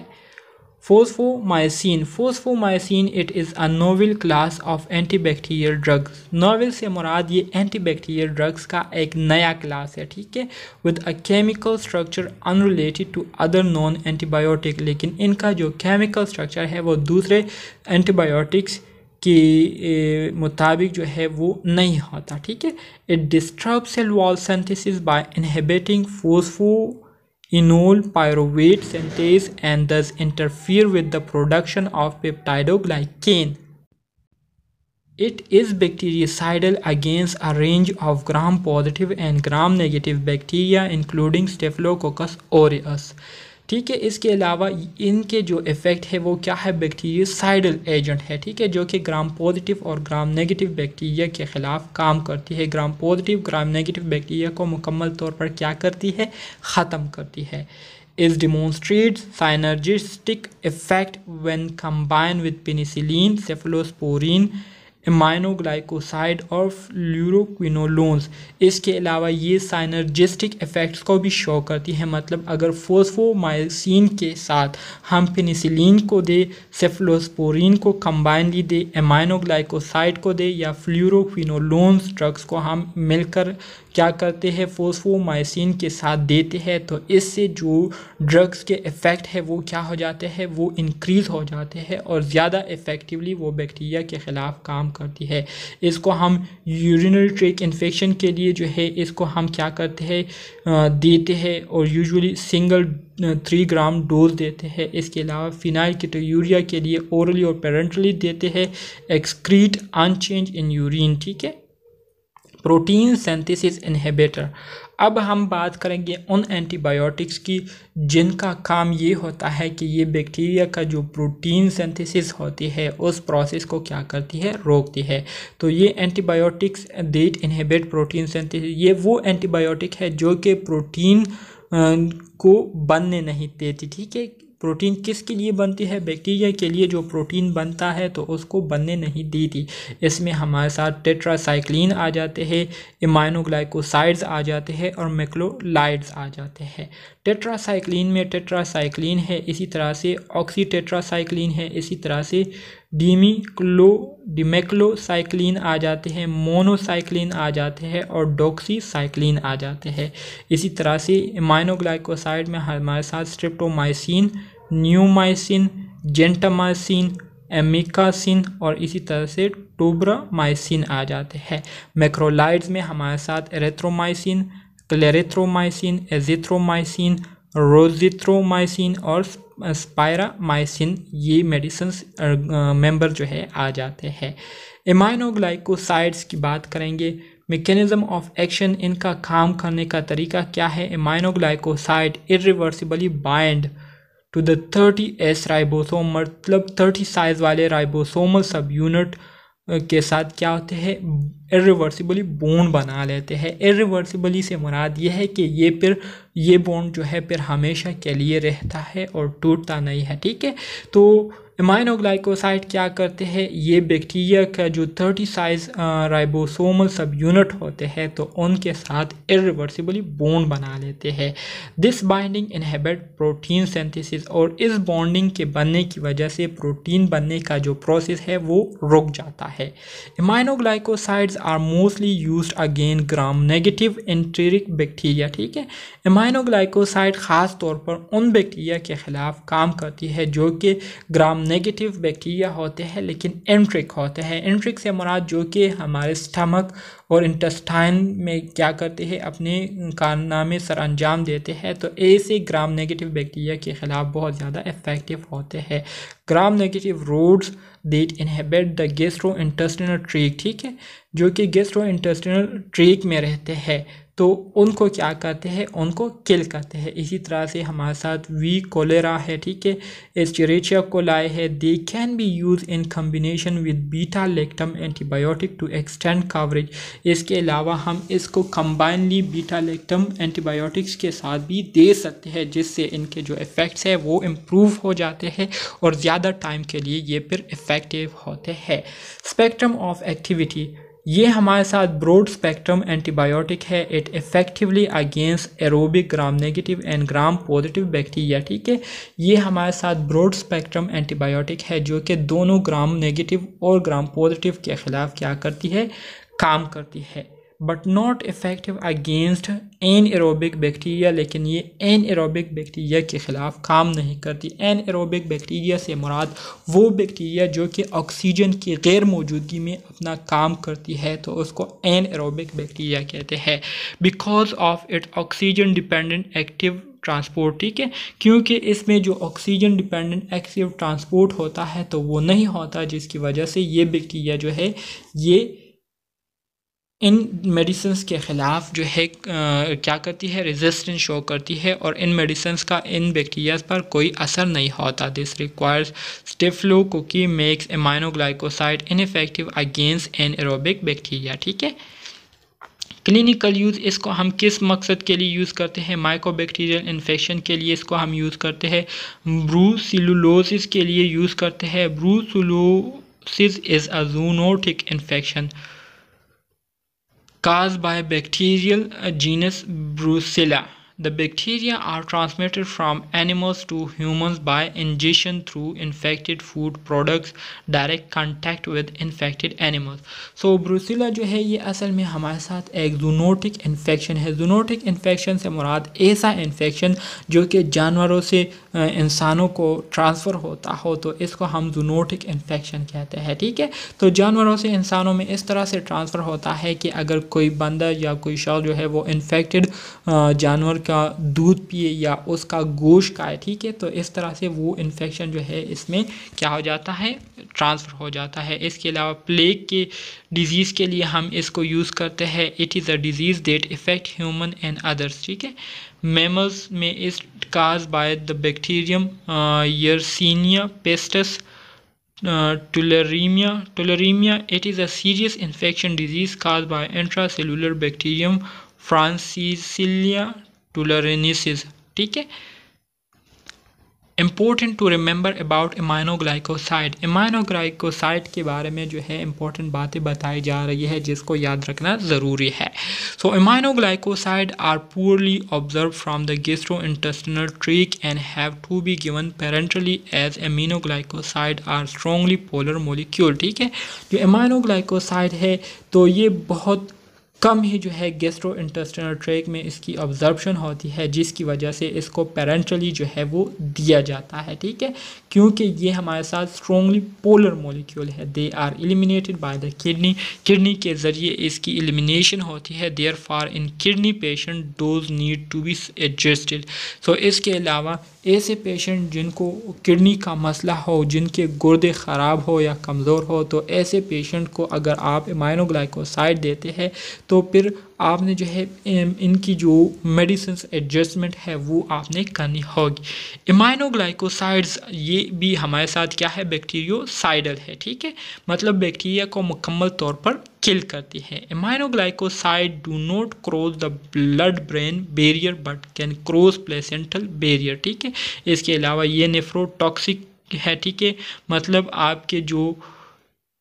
fosfomycin fosfomycin it is a novel class of antibacterial drugs novel से मुराद ये एंटीबैक्टीरियल ड्रग्स का एक नया क्लास है ठीक है with a chemical structure unrelated to other non antibiotic लेकिन इनका जो केमिकल स्ट्रक्चर है वो दूसरे एंटीबायोटिक्स के मुताबिक जो है वो नहीं होता ठीक है it disturb cell wall synthesis by inhibiting phosphoenolpyruvate synthase and thus interfere with the production of peptidoglycan it is bactericidal against a range of gram positive and gram negative bacteria including staphylococcus और ठीक है इसके अलावा इनके जो effect है वो क्या है बैक्टीरियासाइडल एजेंट है ठीक है जो कि ग्राम पॉजिटिव और ग्राम नेगेटिव बैक्टीरिया के ख़िलाफ़ काम करती है gram positive gram negative bacteria को मुकम्मल तौर पर क्या करती है ख़त्म करती है is demonstrate synergistic effect when combine with penicillin cephalosporin aminoglycoside और ल्यूरोक्विनोलोन्स इसके अलावा ये साइनर्जिस्टिक इफ़ेक्ट्स को भी शो करती है मतलब अगर फोस्फोमाइसिन के साथ हम पेनिसिलिन को दे सेफ्लोस्पोरिन को कम्बाइनली दे एमाइनोग्लाइकोसाइड को दे या फ्लूरोक्विनोलोन्स ड्रग्स को हम मिलकर क्या करते हैं फोस्फोमाइसिन के साथ देते हैं तो इससे जो ड्रग्स के इफ़ेक्ट है वो क्या हो जाते हैं वो इनक्रीज़ हो जाते हैं और ज़्यादा इफ़ेक्टिवली वो बैक्टीरिया के ख़िलाफ़ काम करती है इसको हम यूरिनरी ट्रेक इन्फेक्शन के लिए जो है इसको हम क्या करते हैं देते हैं और usually single three gram dose देते हैं इसके अलावा फिनाइल किटोयूरिया तो के लिए ओरली और पेरेंटली देते हैं एक्सक्रीट अनचेंज इन यूरिन ठीक है प्रोटीन सेंथिसिस इन्हेबिटर अब हम बात करेंगे उन एंटीबायोटिक्स की जिनका काम ये होता है कि ये बैक्टीरिया का जो प्रोटीन सेंथिसिस होती है उस प्रोसेस को क्या करती है रोकती है तो ये antibiotics that inhibit protein synthesis ये वो एंटीबायोटिक है जो कि प्रोटीन को बनने नहीं देती ठीक है प्रोटीन किसके लिए बनती है बैक्टीरिया के लिए जो प्रोटीन बनता है तो उसको बनने नहीं दी थी इसमें हमारे साथ टेट्रासाइक्लिन आ जाते हैं इमाइनोग्लाइकोसाइड्स आ जाते हैं और मेक्लोलाइड्स आ जाते हैं टेट्रासाइक्लिन में टेट्रासाइक्लिन है इसी तरह से ऑक्सी टेट्रासाइक्लिन है इसी तरह से डीमीक्लो डिमेक्लोसाइक्लिन आ जाते हैं मोनोसाइक्लिन आ जाते हैं और डॉक्सीसाइक्लिन आ जाते हैं इसी तरह से माइनोग्लाइकोसाइड में हमारे साथ स्ट्रिप्टोमाइसिन न्यूमाइसिन जेंटामाइसिन एमिकासिन और इसी तरह से टोब्रामाइसिन आ जाते हैं मैक्रोलाइड्स में हमारे साथ एरेथ्रोमाइसिन क्लेरेथ्रोमाइसिन एजिथ्रोमाइसिन रोजिथ्रोमाइसिन और स्पायरामाइसिन ये मेडिसन मेंबर जो है आ जाते हैं एमाइनोग्लाइकोसाइड्स की बात करेंगे मेकेनिज़्म ऑफ एक्शन इनका काम करने का तरीका क्या है aminoglycoside irreversibly bind to the thirty S ribosome मतलब थर्टी साइज़ वाले राइबोसोमल सब यूनिट के साथ क्या होते हैं इरिवर्सिबली बॉन्ड बना लेते हैं इरिवर्सिबली से मुराद ये है कि ये फिर ये बॉन्ड जो है फिर हमेशा के लिए रहता है और टूटता नहीं है ठीक है तो इमाइनोग्लाइकोसाइड क्या करते हैं ये बैक्टीरिया का जो thirty S ribosomal subunit होते हैं तो उनके साथ इरिवर्सिबली बोन बना लेते हैं this binding inhibit protein synthesis और इस बॉन्डिंग के बनने की वजह से प्रोटीन बनने का जो प्रोसेस है वो रुक जाता है aminoglycosides are mostly use again gram negative enteric bacteria ठीक है इमाइनोग्लाइकोसाइड ख़ास तौर पर उन बैक्टीरिया के ख़िलाफ़ काम करती है जो कि ग्राम नेगेटिव बैक्टीरिया होते हैं लेकिन एंट्रिक होते हैं एंट्रिक से मुराद जो कि हमारे स्टमक और इंटस्टाइन में क्या करते हैं अपने कारनामे सर अंजाम देते हैं तो ऐसे ग्राम नेगेटिव बैक्टीरिया के ख़िलाफ़ बहुत ज़्यादा इफ़ेक्टिव होते हैं gram negative rods that inhibit the gastrointestinal tract ठीक है जो कि गेस्ट्रो इंटस्टिनल ट्रीक में रहते हैं तो उनको क्या कहते हैं उनको किल कहते हैं इसी तरह से हमारे साथ वी कोलेरा है ठीक है को लाए है they can be use in combination with beta lactam antibiotic to extend coverage इसके अलावा हम इसको कम्बाइनली बीटा लेक्टम एंटीबायोटिक्स के साथ भी दे सकते हैं जिससे इनके जो इफ़ेक्ट्स है वो इम्प्रूव हो जाते हैं और ज़्यादा टाइम के लिए ये फिर इफ़ेक्टिव होते हैं स्पेक्ट्रम ऑफ एक्टिविटी ये हमारे साथ ब्रॉड स्पेक्ट्रम एंटीबायोटिक है it effectively against aerobic gram negative and gram positive bacteria ठीक है ये हमारे साथ ब्रॉड स्पेक्ट्रम एंटीबायोटिक है जो कि दोनों ग्राम नेगेटिव और ग्राम पॉजिटिव के ख़िलाफ़ क्या करती है काम करती है but not effective against anaerobic bacteria लेकिन ये एन एरोबिक बैक्टीरिया के ख़िलाफ़ काम नहीं करती एन एरोबिक बैक्टीरिया से मुराद वो बैक्टीरिया जो कि ऑक्सीजन की गैर मौजूदगी में अपना काम करती है तो उसको एन एरोबिक बैक्टीरिया कहते हैं because of it oxygen dependent active transport ठीक है क्योंकि इसमें जो ऑक्सीजन डिपेंडेंट एक्टिव ट्रांसपोर्ट होता है तो वो नहीं होता जिसकी वजह से ये बैक्टीरिया जो है ये इन मेडिसिन के ख़िलाफ़ जो है क्या करती है रेजिस्टेंस शो करती है और इन मेडिसिन का इन बैक्टीरियाज पर कोई असर नहीं होता this requires staphylococci makes aminoglycoside ineffective against anaerobic bacteria ठीक है क्लिनिकल यूज़ इसको हम किस मकसद के लिए यूज़ करते हैं माइकोबैक्टीरियल इन्फेक्शन के लिए इसको हम यूज़ करते हैं ब्रूसिलुलोसिस के लिए यूज़ करते हैं brucellosis is a zoonotic infection caused by bacterial genus Brucella. The bacteria are transmitted from animals to humans by ingestion through infected food products, direct contact with infected animals. So brucella जो है ये असल में हमारे साथ एक zoonotic infection है zoonotic infection से मुराद ऐसा इन्फेक्शन जो कि जानवरों से इंसानों को ट्रांसफ़र होता हो तो इसको हम जूनोटिक इन्फेक्शन कहते हैं ठीक है तो जानवरों से इंसानों में इस तरह से ट्रांसफ़र होता है कि अगर कोई बंदर या कोई शव जो है वो इन्फेक्टेड जानवर का दूध पिए या उसका गोश्त खाए ठीक है तो इस तरह से वो इन्फेक्शन जो है इसमें क्या हो जाता है ट्रांसफ़र हो जाता है इसके अलावा प्लेग के डिज़ीज़ के लिए हम इसको यूज़ करते हैं it is a disease that effect human and others ठीक है मेमल्स में is cause by the bacterium Yersinia pestis tularemia tularemia it is a serious infection disease cause by cellular bacterium Francisella tularensis ठीक है important to remember about aminoglycoside aminoglycoside के बारे में जो है इम्पोर्टेंट बातें बताई जा रही है जिसको याद रखना ज़रूरी है so aminoglycoside are poorly observe from the gastrointestinal tract and have to be given parentally as aminoglycoside are strongly polar molecule ठीक है जो इमाइनोग्लाइकोसाइड है तो ये बहुत कम ही जो है गेस्ट्रो इंटस्टनल ट्रैक में इसकी ऑब्जर्बशन होती है जिसकी वजह से इसको पेरेंटली जो है वो दिया जाता है ठीक है क्योंकि ये हमारे साथ स्ट्रॉन्गली पोलर मोलिक्यूल है they are eliminated by the kidney kidney के ज़रिए इसकी एलिमिनेशन होती है therefore in kidney patient dose need to be adjusted so इसके अलावा ऐसे पेशेंट जिनको किडनी का मसला हो जिनके गुर्दे ख़राब हो या कमज़ोर हो तो ऐसे पेशेंट को अगर आप एमाइनोग्लाइकोसाइड देते हैं तो फिर आपने जो है इनकी जो मेडिसिन एडजस्टमेंट है वो आपने करनी होगी इमाइनोग्लाइकोसाइड्स ये भी हमारे साथ क्या है बैक्टीरियोसाइडल है ठीक है मतलब बैक्टीरिया को मुकम्मल तौर पर किल करती है aminoglycoside do not cross the blood brain barrier but can cross placental barrier ठीक है इसके अलावा ये नेफ्रोटॉक्सिक है ठीक है मतलब आपके जो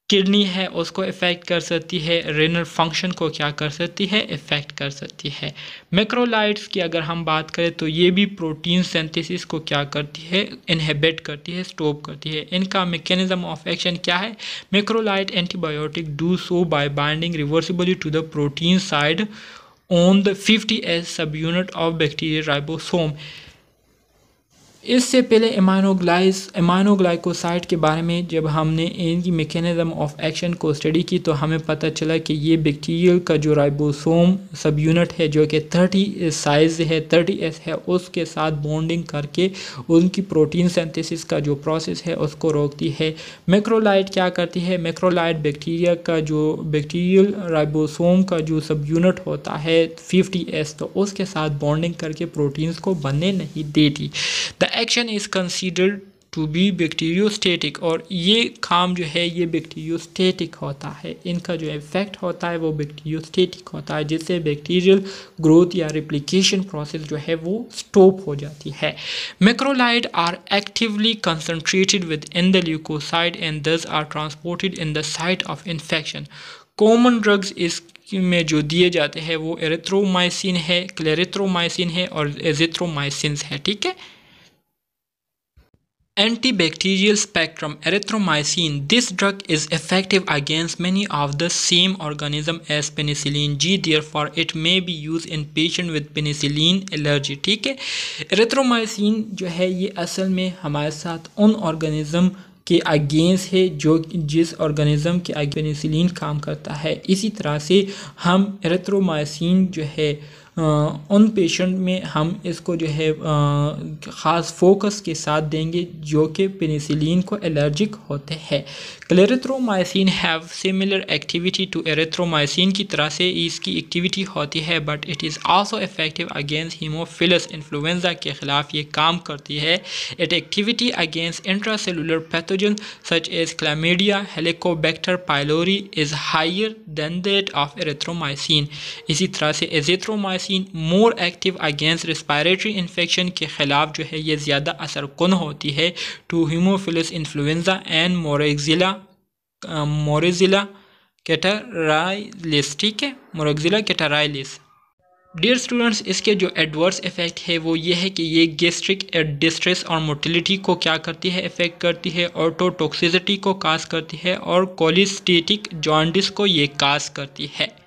किडनी है उसको इफ़ेक्ट कर सकती है रेनल फंक्शन को क्या कर सकती है इफ़ेक्ट कर सकती है मैक्रोलाइट्स की अगर हम बात करें तो ये भी प्रोटीन सिंथेसिस को क्या करती है इनहेबिट करती है स्टॉप करती है इनका मैकेनिज्म ऑफ एक्शन क्या है macrolide antibiotic do so by binding reversibly to the protein side on the fifty S subunit of bacteria ribosome इससे पहले एमानोग्लाइस एमानोग्लाइकोसाइड के बारे में जब हमने इनकी मेकेनिज्म ऑफ एक्शन को स्टडी की तो हमें पता चला कि ये बैक्टीरियल का जो राइबोसोम सब यूनिट है जो कि थर्टी साइज़ है थर्टी एस है उसके साथ बॉन्डिंग करके उनकी प्रोटीन सिंथेसिस का जो प्रोसेस है उसको रोकती है मैक्रोलाइट क्या करती है मैक्रोलाइट बैक्टीरिया का जो बैक्टीरियल राइबोसोम का जो सब यूनिट होता है फिफ्टी एस तो उसके साथ बॉन्डिंग करके प्रोटीन्स को बनने नहीं देती the action is considered to be bacteriostatic और ये काम जो है ये बैक्टीरियोस्टेटिक होता है इनका जो इफेक्ट होता है वो बैक्टीरियोस्टेटिक होता है जिससे बैक्टीरियल ग्रोथ या रिप्लिकेशन प्रोसेस जो है वो स्टॉप हो जाती है macrolide are actively concentrated within the leukocyte and thus are transported in the site of infection common drugs इस में जो दिए जाते हैं वो एरेथ्रोमाइसिन है क्लेरेथ्रोमाइसिन है और एजिथ्रोमाइसिन है ठीक है antibacterial spectrum erythromycin this drug is effective against many of the same organism as penicillin g therefore it may be used in patient with penicillin allergy ठीक है erythromycin जो है ये असल में हमारे साथ उन organism के अगेंस्ट है जो जिस ऑर्गेनिज्म के पेनिसिलिन काम करता है इसी तरह से हम एरेथ्रोमाइसिन जो है उन पेशेंट में हम इसको जो है ख़ास फोकस के साथ देंगे जो कि पेनिसिलिन को एलर्जिक होते हैं clarithromycin have similar activity to erythromycin की तरह से इसकी एक्टिविटी होती है but it is also effective against Haemophilus influenzae के ख़िलाफ़ ये काम करती है it activity against intracellular pathogen such as Chlamydia Helicobacter pylori is higher than that of erythromycin इसी तरह से azithromycin vaccine more active against respiratory infection के ख़िलाफ़ जो है ये ज़्यादा असर कन होती है to Haemophilus influenzae and Moraxella Moraxella catarrhalis ठीक है मोरेजिला कैटराइलिस डियर स्टूडेंट्स इसके जो एडवर्स इफ़ेक्ट है वो ये है कि ये गेस्ट्रिक डिस्ट्रेस और मोटिलिटी को क्या करती है इफ़ेक्ट करती है ऑटोटॉक्सिसिटी को काज करती है और कोलिस्टेटिक जॉन्डिस को ये काज करती है